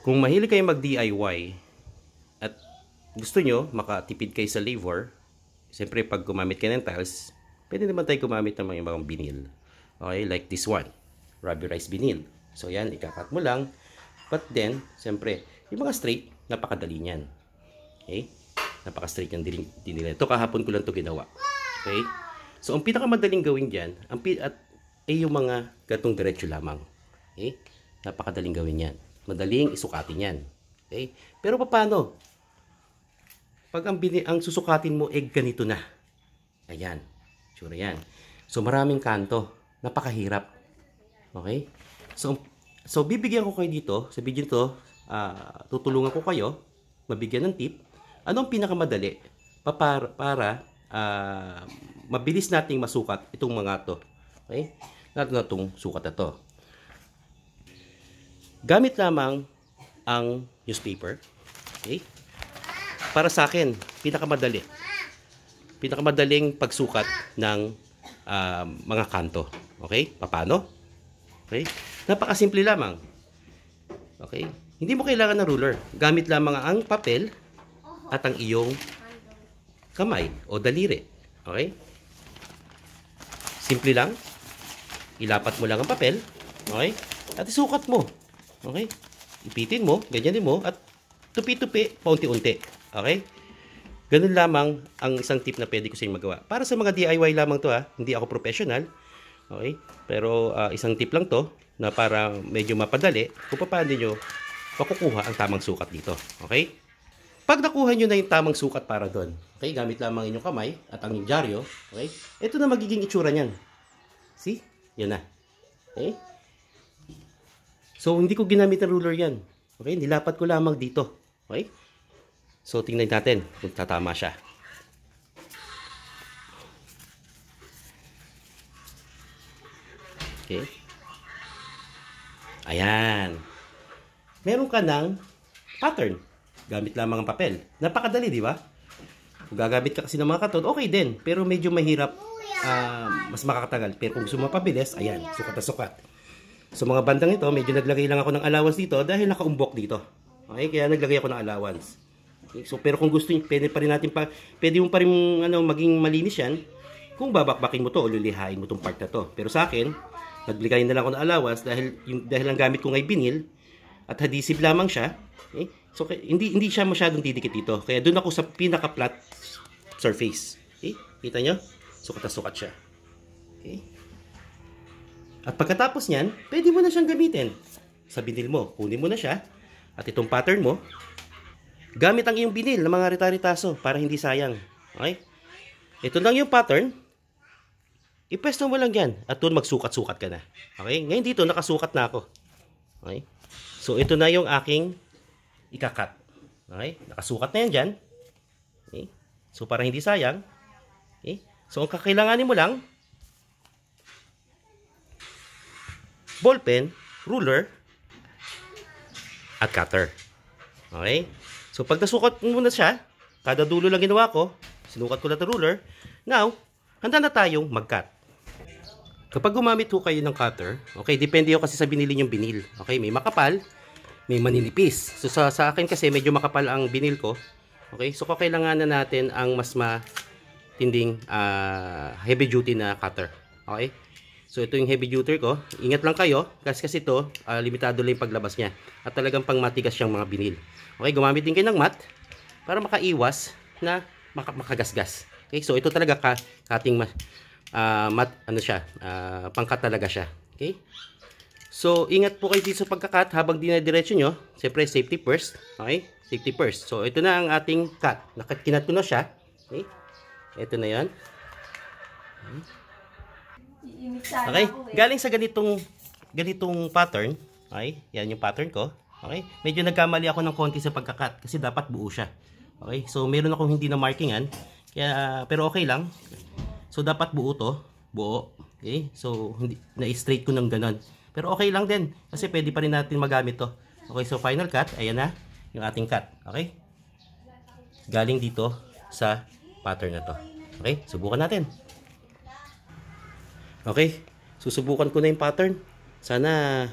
Kung mahilig kayo mag-DIY at gusto nyo makatipid kayo sa labor, siyempre pag gumamit kayo ng tiles, pwede naman tayo gumamit ng mga ibang vinyl. Okay, like this one, rubberized vinyl. So yan, ikakat mo lang. But then, siyempre, yung mga straight, napakadali niyan. Okay? Napaka-straight yung dinig Ito kahapon ko lang to ginawa. Okay? So, ang pinakamadaling gawin dyan, ang, at, ay eh, yung mga gatong diretso lamang. Okay? Napakadaling gawin yan. Madaling isukatin yan. Okay? Pero paano? Pag ang, bini, ang susukatin mo, egg eh, ganito na. Ayan. Sure yan. So, maraming kanto. Napakahirap. Okay? So, so bibigyan ko kayo dito, sa video to, uh, tutulungan ko kayo, mabigyan ng tip. Anong pinakamadali para, para uh, mabilis nating masukat itong mga to? Okay? Lalo na itong sukat na to. Gamit lamang ang newspaper. Okay? Para sa akin, pinakamadali. Pinakamadaling pagsukat ng uh, mga kanto. Okay? Paano? Okay? Napakasimple lamang. Okay? Hindi mo kailangan ng ruler. Gamit lamang ang papel at ang iyong kamay o daliri. Okay? Simple lang. Ilapat mo lang ang papel. Okay? At isukat mo. Okay? Ipitin mo, ganyanin mo, at tupi-tupi, paunti-unti. Okay? Ganun lamang ang isang tip na pwede ko sa inyo magawa. Para sa mga DIY lamang to ha, hindi ako professional. Okay? Pero uh, isang tip lang to na para medyo mapadali kung paano nyo makukuha ang tamang sukat dito. Okay? Pag nakuha nyo na yung tamang sukat para doon, okay, gamit lamang inyong kamay at ang inyong dyaryo, okay, ito na magiging itsura niyan. See? Yun na. Okay? So, hindi ko ginamit ang ruler yan. Okay? Nilapat ko lamang dito. Okay? So, tingnan natin kung tatama siya. Okay? Ayan. Meron ka ng pattern. Gamit lamang ang papel. Napakadali, di ba? Kung gagamit ka kasi ng mga katon, okay din. Pero medyo mahirap, uh, mas makakatagal. Pero kung gusto mo mapabilis, ayan, sukat na sukat. So mga bandang ito, medyo naglagay lang ako ng allowance dito dahil nakaumbok dito. Okay, kaya naglagay ako ng allowance. Okay, so pero kung gusto niyo, pwede pa rin natin pa pwede mo pa rin ano maging malinis 'yan kung babakbakin mo to o lilihain mo tong part na to. Pero sa akin, nagbigay na lang ako ng allowance dahil yung, dahil ang gamit ko ay vinyl at adhesive lamang siya. Okay? So hindi hindi siya masyadong didikit dito. Kaya doon ako sa pinaka-flat surface. Okay? Kita nyo? Sukat-sukat siya. Okay? At pagkatapos niyan, pwede mo na siyang gamitin. Sa binil mo, kunin mo na siya. At itong pattern mo, gamit ang iyong binil ng mga rita-ritaso para hindi sayang. Okay? Ito lang yung pattern. Ipwesto mo lang yan. At doon magsukat-sukat ka na. Okay? Ngayon dito, nakasukat na ako. Okay? So, ito na yung aking ikakat. Okay? Nakasukat na yan dyan. Okay? So, para hindi sayang. Okay? So, ang kakailanganin mo lang, ballpen, ruler, at cutter. Okay? So, pag nasukat muna siya, kada dulo lang ginawa ko, sinukat ko na ruler. Now, handa na tayong mag-cut. Kapag gumamit ho kayo ng cutter, okay, depende ho kasi sa binili yung binil. Okay, may makapal, may maninipis. So, sa, sa akin kasi medyo makapal ang binil ko. Okay, so kakailangan na natin ang mas matinding uh, heavy duty na cutter. Okay? So ito yung heavy duty ko. Ingat lang kayo kasi kasi ito uh, limitado lang yung paglabas niya. At talagang pangmatigas siyang mga binil. Okay, gumamit din kayo ng mat para makaiwas na maka makagasgas. Okay, so ito talaga ka kating ma uh, mat ano siya, uh, pangkat talaga siya. Okay? So ingat po kayo dito sa pagkakat habang dinadiretso nyo. Siyempre safety first. Okay? Safety first. So ito na ang ating cut. Nakakinat ko na siya. Okay? Ito na 'yon. Okay. Hmm. Okay? Eh. Galing sa ganitong ganitong pattern, okay? Yan yung pattern ko. Okay? Medyo nagkamali ako ng konti sa pagkakat kasi dapat buo siya. Okay? So meron akong hindi na markingan. Kaya pero okay lang. So dapat buo to, buo. Okay? So hindi na-straight ko ng ganun. Pero okay lang din kasi pwede pa rin natin magamit to. Okay, so final cut, ayan na yung ating cut. Okay? Galing dito sa pattern na to. Okay? Subukan natin. Okay? Susubukan ko na yung pattern. Sana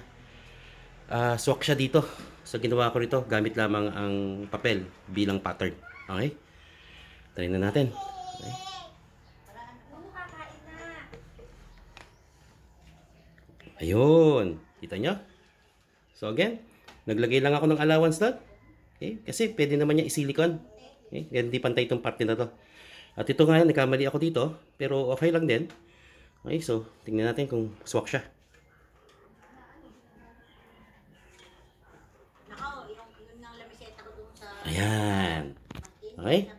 uh, swak siya dito sa ginawa ko rito. Gamit lamang ang papel bilang pattern. Okay? Try na natin. Okay? Ayun. Kita nyo? So again, naglagay lang ako ng allowance doon. Okay? Kasi pwede naman niya isilikon. Okay? Hindi pantay itong parte na to. At ito nga, nagkamali ako dito. Pero okay lang din. Okay, so tingnan natin kung swak siya. Ayan. Okay?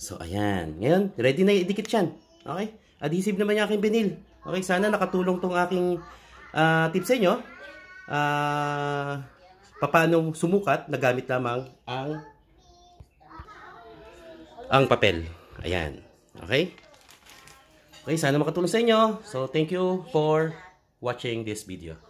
So, ayan. Ngayon, ready na idikit yan. Okay? Adhesive naman yung aking vinyl. Okay, sana nakatulong tong aking uh, tips sa inyo. Uh, ah, paano sumukat na gamit lamang ang ang papel. Ayan. Okay? Okay, sana makatulong sa inyo. So, thank you for watching this video.